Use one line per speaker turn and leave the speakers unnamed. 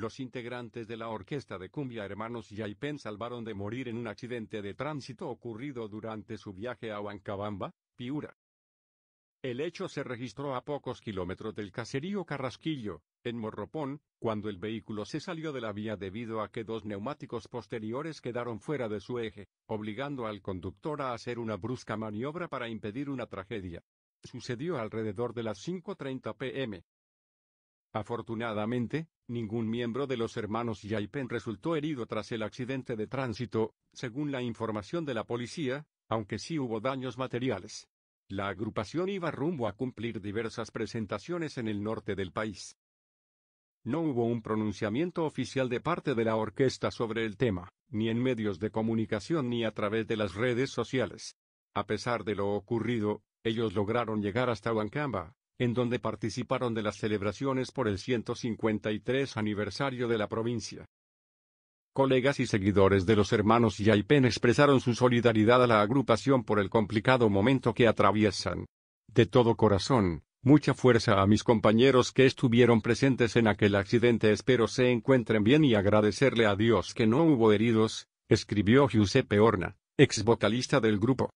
Los integrantes de la orquesta de cumbia Hermanos Yaipen salvaron de morir en un accidente de tránsito ocurrido durante su viaje a Huancabamba, Piura. El hecho se registró a pocos kilómetros del caserío Carrasquillo, en Morropón, cuando el vehículo se salió de la vía debido a que dos neumáticos posteriores quedaron fuera de su eje, obligando al conductor a hacer una brusca maniobra para impedir una tragedia. Sucedió alrededor de las 5.30 pm, Afortunadamente, ningún miembro de los hermanos Yaipen resultó herido tras el accidente de tránsito, según la información de la policía, aunque sí hubo daños materiales. La agrupación iba rumbo a cumplir diversas presentaciones en el norte del país. No hubo un pronunciamiento oficial de parte de la orquesta sobre el tema, ni en medios de comunicación ni a través de las redes sociales. A pesar de lo ocurrido, ellos lograron llegar hasta Huancamba, en donde participaron de las celebraciones por el 153 aniversario de la provincia. Colegas y seguidores de los hermanos Yaipen expresaron su solidaridad a la agrupación por el complicado momento que atraviesan. De todo corazón, mucha fuerza a mis compañeros que estuvieron presentes en aquel accidente. Espero se encuentren bien y agradecerle a Dios que no hubo heridos, escribió Giuseppe Orna, ex vocalista del grupo.